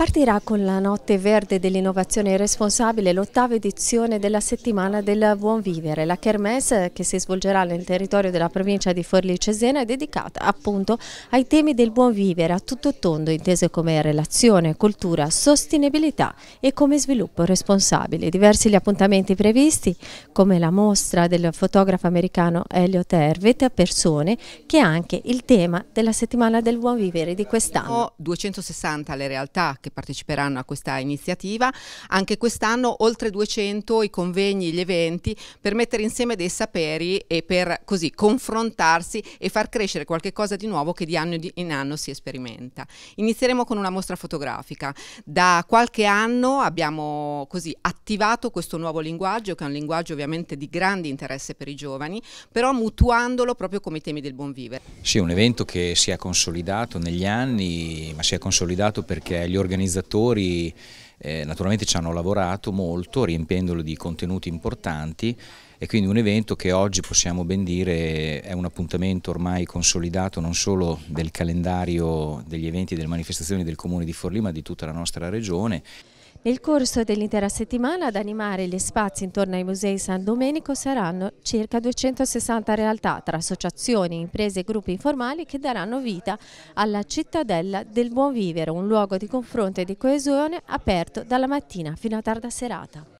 Partirà con la Notte Verde dell'Innovazione Responsabile l'ottava edizione della settimana del Buon Vivere. La Kermesse, che si svolgerà nel territorio della provincia di Forlì Cesena, è dedicata appunto ai temi del buon vivere a tutto tondo, intese come relazione, cultura, sostenibilità e come sviluppo responsabile. Diversi gli appuntamenti previsti, come la mostra del fotografo americano Elliot Hervet, persone, che è anche il tema della settimana del Buon Vivere di quest'anno. 260 le realtà che che parteciperanno a questa iniziativa. Anche quest'anno oltre 200 i convegni, gli eventi per mettere insieme dei saperi e per così confrontarsi e far crescere qualcosa di nuovo che di anno in anno si sperimenta. Inizieremo con una mostra fotografica. Da qualche anno abbiamo così attivato questo nuovo linguaggio che è un linguaggio ovviamente di grande interesse per i giovani, però mutuandolo proprio come i temi del buon vivere. Sì, un evento che si è consolidato negli anni, ma si è consolidato perché gli organizzatori organizzatori eh, naturalmente ci hanno lavorato molto riempiendolo di contenuti importanti e quindi un evento che oggi possiamo ben dire è un appuntamento ormai consolidato non solo del calendario degli eventi e delle manifestazioni del Comune di Forlì ma di tutta la nostra regione. Nel corso dell'intera settimana ad animare gli spazi intorno ai musei San Domenico saranno circa 260 realtà tra associazioni, imprese e gruppi informali che daranno vita alla cittadella del buon vivere, un luogo di confronto e di coesione aperto dalla mattina fino a tarda serata.